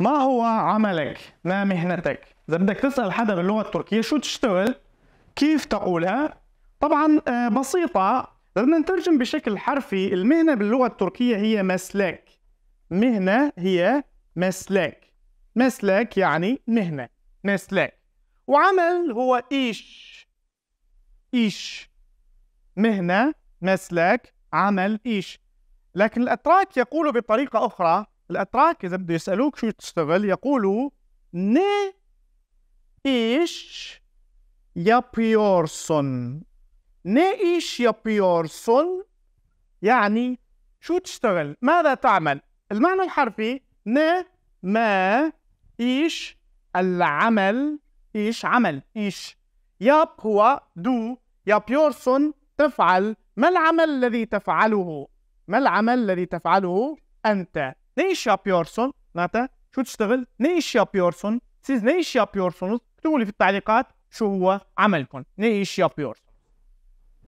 ما هو عملك ما مهنتك اذا بدك تسال حدا باللغه التركيه شو تشتغل كيف تقولها طبعا آه، بسيطه بدنا نترجم بشكل حرفي المهنه باللغه التركيه هي مسلك مهنه هي مسلك مسلك يعني مهنه مسلك وعمل هو ايش ايش مهنه مسلك عمل ايش لكن الاتراك يقولوا بطريقه اخرى الاتراك اذا بده يسالوك شو تشتغل يقولوا ني ايش يا بيورسون ني ايش يا بيورسون يعني شو تشتغل ماذا تعمل المعنى الحرفي ن ما ايش العمل ايش عمل ايش ياب هو دو يا بيورسون تفعل ما العمل الذي تفعله ما العمل الذي تفعله انت Ne iş yapıyorsun? şu تشتغل ne iş yapıyorsun? Siz ne iş yapıyorsunuz? اكتبوا لي في şu huva هو عملكم. Ne iş yapıyorsun?